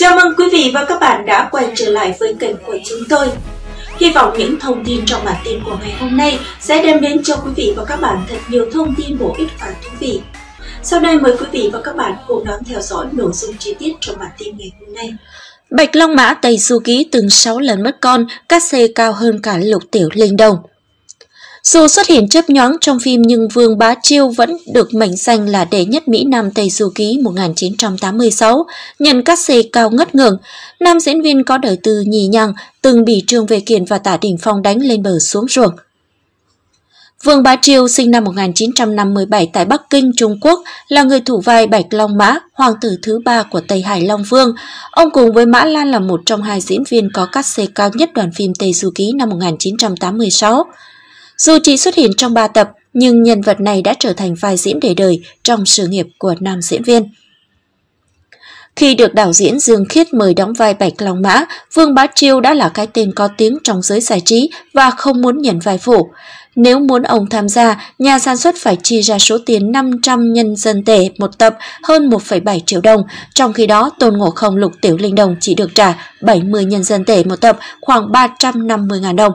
Chào mừng quý vị và các bạn đã quay trở lại với kênh của chúng tôi. Hy vọng những thông tin trong bản tin của ngày hôm nay sẽ đem đến cho quý vị và các bạn thật nhiều thông tin bổ ích và thú vị. Sau đây mời quý vị và các bạn cùng đón theo dõi nội dung chi tiết trong bản tin ngày hôm nay. Bạch Long Mã Tây Du Ký từng 6 lần mất con, cát xê cao hơn cả lục tiểu linh đồng. Dù xuất hiện chớp nhoáng trong phim nhưng Vương Bá Chiêu vẫn được mệnh danh là đệ nhất Mỹ Nam Tây Du Ký 1986, nhận các xê cao ngất ngưỡng. Nam diễn viên có đời tư nhì nhằng, từng bị Trương Vệ Kiền và Tả Đình Phong đánh lên bờ xuống ruộng. Vương Bá Chiêu sinh năm 1957 tại Bắc Kinh, Trung Quốc, là người thủ vai Bạch Long Mã, hoàng tử thứ ba của Tây Hải Long Vương. Ông cùng với Mã Lan là một trong hai diễn viên có cát xê cao nhất đoàn phim Tây Du Ký năm 1986. Dù chỉ xuất hiện trong 3 tập, nhưng nhân vật này đã trở thành vai diễn để đời trong sự nghiệp của nam diễn viên. Khi được đạo diễn Dương Khiết mời đóng vai Bạch Long Mã, Vương Bá Chiêu đã là cái tên có tiếng trong giới giải trí và không muốn nhận vai phụ. Nếu muốn ông tham gia, nhà sản xuất phải chi ra số tiền 500 nhân dân tệ một tập hơn 1,7 triệu đồng, trong khi đó Tôn Ngộ Không Lục Tiểu Linh Đồng chỉ được trả 70 nhân dân tệ một tập khoảng 350.000 đồng.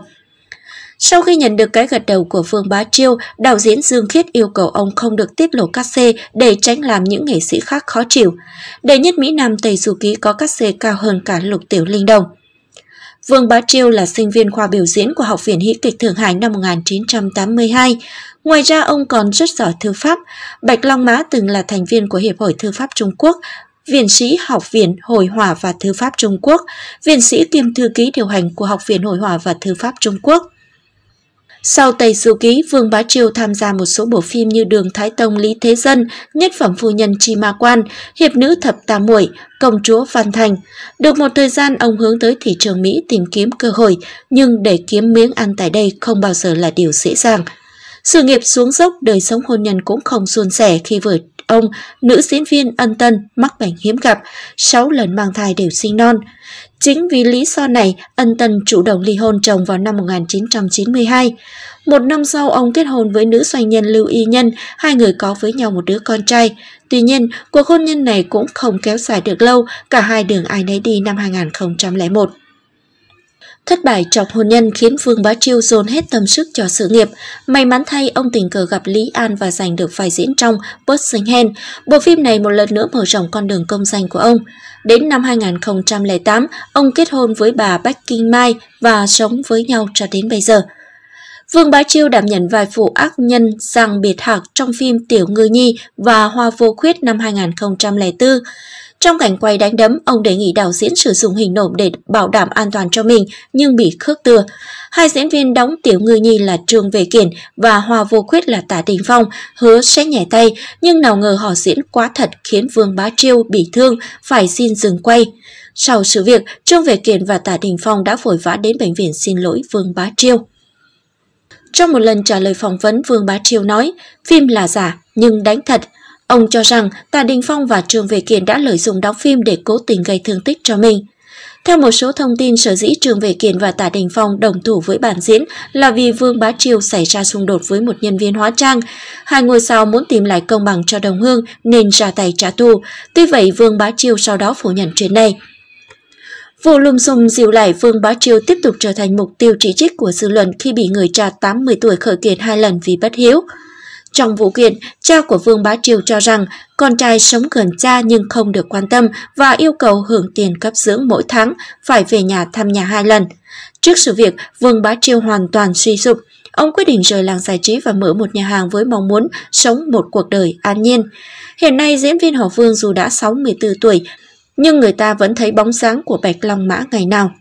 Sau khi nhận được cái gật đầu của Vương Bá Chiêu, đạo diễn Dương Khiết yêu cầu ông không được tiết lộ cát xê để tránh làm những nghệ sĩ khác khó chịu. Đệ nhất Mỹ Nam Tây Du Ký có cát xê cao hơn cả Lục Tiểu Linh Đồng. Vương Bá Chiêu là sinh viên khoa biểu diễn của Học viện Hí kịch Thượng Hải năm 1982. Ngoài ra ông còn rất giỏi thư pháp. Bạch Long Mã từng là thành viên của Hiệp hội Thư pháp Trung Quốc, viện sĩ Học viện hội họa và Thư pháp Trung Quốc, viện sĩ kiêm thư ký điều hành của Học viện hội họa và Thư pháp Trung Quốc. Sau Tây Du Ký, Vương Bá Triều tham gia một số bộ phim như Đường Thái Tông Lý Thế Dân, Nhất phẩm phu nhân Chi Ma Quan, Hiệp nữ Thập tà Muội, Công chúa Phan Thành. Được một thời gian, ông hướng tới thị trường Mỹ tìm kiếm cơ hội, nhưng để kiếm miếng ăn tại đây không bao giờ là điều dễ dàng. Sự nghiệp xuống dốc, đời sống hôn nhân cũng không suôn sẻ khi vừa ông, nữ diễn viên ân tân mắc bệnh hiếm gặp, 6 lần mang thai đều sinh non. Chính vì lý do này, ân tân chủ động ly hôn chồng vào năm 1992. Một năm sau, ông kết hôn với nữ doanh nhân Lưu Y Nhân, hai người có với nhau một đứa con trai. Tuy nhiên, cuộc hôn nhân này cũng không kéo dài được lâu, cả hai đường ai nấy đi năm 2001. Thất bại trong hôn nhân khiến Vương Bá Chiêu dồn hết tâm sức cho sự nghiệp. May mắn thay, ông tình cờ gặp Lý An và giành được vai diễn trong Birds Hand. Bộ phim này một lần nữa mở rộng con đường công danh của ông. Đến năm 2008, ông kết hôn với bà Bách Kinh Mai và sống với nhau cho đến bây giờ. Vương Bá Chiêu đảm nhận vài phụ ác nhân Giang Biệt Hạc trong phim Tiểu Ngư Nhi và Hoa Vô Khuyết năm 2004. Trong cảnh quay đánh đấm, ông đề nghị đạo diễn sử dụng hình nộm để bảo đảm an toàn cho mình, nhưng bị khước từ. Hai diễn viên đóng Tiểu Ngư Nhi là Trương Vệ Kiển và Hoa Vô Quyết là Tả Đình Phong, hứa sẽ nhẹ tay, nhưng nào ngờ họ diễn quá thật khiến Vương Bá Chiêu bị thương, phải xin dừng quay. Sau sự việc, Trương Vệ Kiển và Tả Đình Phong đã vội vã đến bệnh viện xin lỗi Vương Bá Chiêu. Trong một lần trả lời phỏng vấn, Vương Bá Chiêu nói, phim là giả, nhưng đánh thật Ông cho rằng Tạ Đình Phong và Trương Vệ Kiền đã lợi dụng đóng phim để cố tình gây thương tích cho mình. Theo một số thông tin, sở dĩ Trương Vệ Kiền và Tạ Đình Phong đồng thủ với bản diễn là vì Vương Bá Triều xảy ra xung đột với một nhân viên hóa trang. Hai ngôi sao muốn tìm lại công bằng cho đồng hương nên ra tay trả thù. Tuy vậy, Vương Bá Triều sau đó phủ nhận chuyện này. Vụ lùm xùm dìu lại Vương Bá Triều tiếp tục trở thành mục tiêu chỉ trích của dư luận khi bị người cha 80 tuổi khởi kiện hai lần vì bất hiếu. Trong vụ kiện, cha của Vương Bá Triều cho rằng con trai sống gần cha nhưng không được quan tâm và yêu cầu hưởng tiền cấp dưỡng mỗi tháng, phải về nhà thăm nhà hai lần. Trước sự việc, Vương Bá Triều hoàn toàn suy sụp. Ông quyết định rời làng giải trí và mở một nhà hàng với mong muốn sống một cuộc đời an nhiên. Hiện nay, diễn viên Hồ Vương dù đã 64 tuổi, nhưng người ta vẫn thấy bóng sáng của Bạch Long Mã ngày nào.